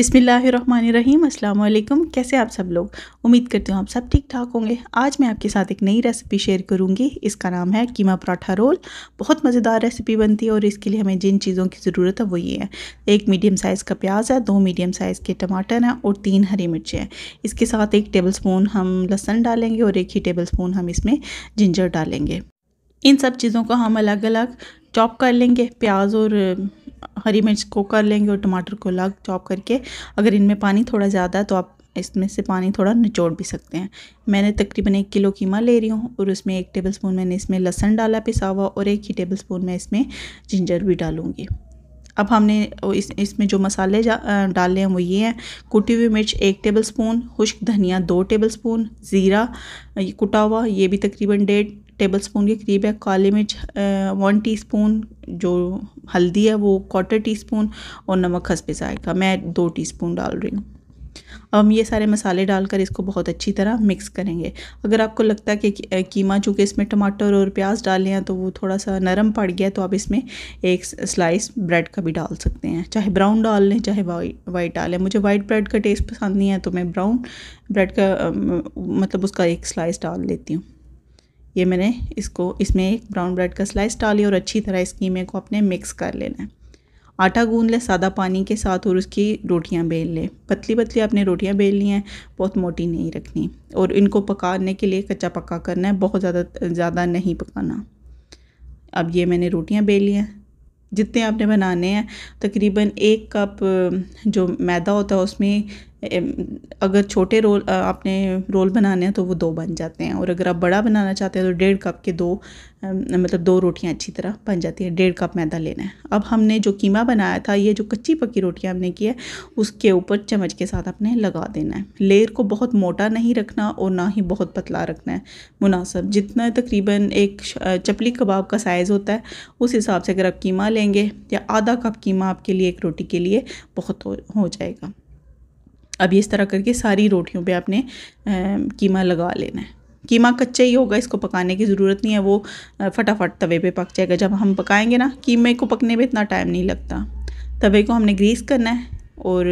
अस्सलाम अल्लाम कैसे आप सब लोग उम्मीद करती हूँ आप सब ठीक ठाक होंगे आज मैं आपके साथ एक नई रेसिपी शेयर करूँगी इसका नाम है कीमा पराठा रोल बहुत मज़ेदार रेसिपी बनती है और इसके लिए हमें जिन चीज़ों की ज़रूरत है वो ये है एक मीडियम साइज़ का प्याज है दो मीडियम साइज़ के टमाटर हैं और तीन हरी मिर्चें हैं इसके साथ एक टेबल स्पून हम लहसन डालेंगे और एक ही टेबल स्पून हम इसमें जिंजर डालेंगे इन सब चीज़ों को हम अलग अलग चॉप कर लेंगे प्याज और हरी मिर्च को कर लेंगे और टमाटर को अलग चॉप करके अगर इनमें पानी थोड़ा ज़्यादा है तो आप इसमें से पानी थोड़ा निचोड़ भी सकते हैं मैंने तकरीबन एक किलो कीमा ले रही हूँ और उसमें एक टेबल स्पून मैंने इसमें लहसन डाला पिसा हुआ और एक ही टेबल स्पून मैं इसमें जिंजर भी डालूँगी अब हमने इस इसमें जो मसाले डाले हैं वो ये हैं कुटी हुई मिर्च एक टेबल स्पून खुश्क धनिया दो टेबल स्पून ज़ीरा कुटा हुआ ये भी तकरीबन डेढ़ टेबल स्पून के करीब है काली मिर्च वन टीस्पून जो हल्दी है वो क्वार्टर टी स्पून और नमक हंसपे जाएगा मैं दो टीस्पून डाल रही हूँ अब हम ये सारे मसाले डालकर इसको बहुत अच्छी तरह मिक्स करेंगे अगर आपको लगता है कि कीमा चूँकि इसमें टमाटर और प्याज डाले हैं तो वो थोड़ा सा नरम पड़ गया तो आप इसमें एक स्लाइस ब्रेड का भी डाल सकते हैं चाहे ब्राउन डाल लें चाहे वाइट डालें मुझे वाइट ब्रेड का टेस्ट पसंद नहीं है तो मैं ब्राउन ब्रेड का मतलब उसका एक स्लाइस डाल लेती हूँ ये मैंने इसको इसमें एक ब्राउन ब्रेड का स्लाइस डाली और अच्छी तरह इस कीमे को अपने मिक्स कर लेना है आटा गूंद ले सादा पानी के साथ और उसकी रोटियां बेल ले पतली पतली आपने रोटियां बेलनी हैं बहुत मोटी नहीं रखनी और इनको पकाने के लिए कच्चा पक्का करना है बहुत ज़्यादा ज़्यादा नहीं पकाना अब ये मैंने रोटियां बेल ली हैं जितने आपने बनाने हैं तकरीबन एक कप जो मैदा होता है उसमें अगर छोटे रोल आपने रोल बनाने हैं तो वो दो बन जाते हैं और अगर आप बड़ा बनाना चाहते हैं तो डेढ़ कप के दो मतलब दो रोटियां अच्छी तरह बन जाती है डेढ़ कप मैदा लेना है अब हमने जो कीमा बनाया था ये जो कच्ची पक्की रोटियां हमने की है उसके ऊपर चम्मच के साथ आपने लगा देना है लेयर को बहुत मोटा नहीं रखना और ना ही बहुत पतला रखना है मुनासब जितना तकरीबन एक चपली कबाब का साइज़ होता है उस हिसाब से अगर आप कीमा लेंगे या आधा कप कीमा आपके लिए एक रोटी के लिए बहुत हो, हो जाएगा अब इस तरह करके सारी रोटियों पे आपने कीमा लगा लेना है कीमा कच्चा ही होगा इसको पकाने की ज़रूरत नहीं है वो फटाफट तवे पे पक जाएगा जब हम पकाएंगे ना कीमे को पकने में इतना टाइम नहीं लगता तवे को हमने ग्रीस करना है और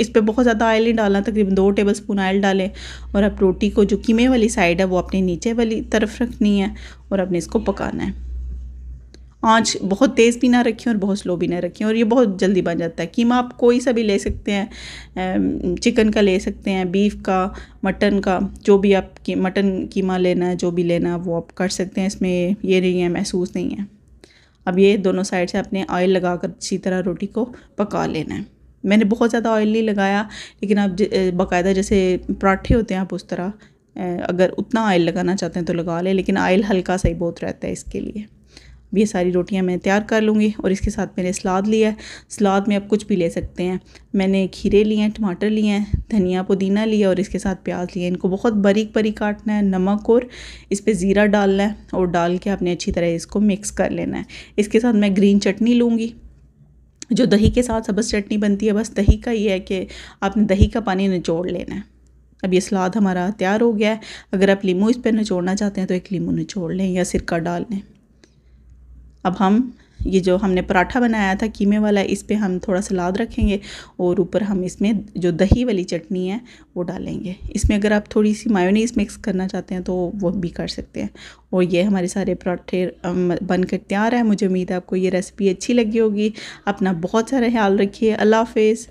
इस पर बहुत ज़्यादा ऑयल नहीं डालना तकरीबन दो टेबल स्पून ऑयल डालें और अब रोटी को जो कीमे वाली साइड है वो अपने नीचे वाली तरफ रखनी है और अपने इसको पकाना है आँच बहुत तेज़ भी ना रखें और बहुत स्लो भी ना रखें और ये बहुत जल्दी बन जाता है कीमा आप कोई सा भी ले सकते हैं चिकन का ले सकते हैं बीफ का मटन का जो भी आप की, मटन कीमा लेना है जो भी लेना है वो आप कर सकते हैं इसमें ये नहीं है महसूस नहीं है अब ये दोनों साइड से आपने ऑयल लगा कर अच्छी तरह रोटी को पका लेना है मैंने बहुत ज़्यादा ऑयल नहीं लगाया लेकिन आप बाकायदा जैसे पराठे होते हैं आप उस तरह अगर उतना ऑयल लगाना चाहते हैं तो लगा लें लेकिन ऑयल हल्का सा ही बहुत रहता है इसके लिए ये सारी रोटियां मैं तैयार कर लूँगी और इसके साथ मैंने सलाद लिया है सलाद में आप कुछ भी ले सकते हैं मैंने खीरे लिए हैं टमाटर लिए हैं धनिया पुदीना लिया और इसके साथ प्याज लिए इनको बहुत बारीक बारीक काटना है नमक और इस पर ज़ीरा डालना है और डाल के आपने अच्छी तरह इसको मिक्स कर लेना है इसके साथ मैं ग्रीन चटनी लूँगी जो दही के साथ सब्ज़ चटनी बनती है बस दही का ये है कि आपने दही का पानी निचोड़ लेना है अब ये सलाद हमारा तैयार हो गया है अगर आप लीमू इस पर निचोड़ना चाहते हैं तो एक लीमू निचोड़ लें या सिरका डाल लें अब हम ये जो हमने पराठा बनाया था कीमे वाला इस पर हम थोड़ा सलाद रखेंगे और ऊपर हम इसमें जो दही वाली चटनी है वो डालेंगे इसमें अगर आप थोड़ी सी मायोनीस मिक्स करना चाहते हैं तो वो भी कर सकते हैं और ये हमारे सारे पराठे बन कर तैयार है मुझे उम्मीद है आपको ये रेसिपी अच्छी लगी होगी अपना बहुत सारा ख्याल रखिए अल्लाह हाफिज़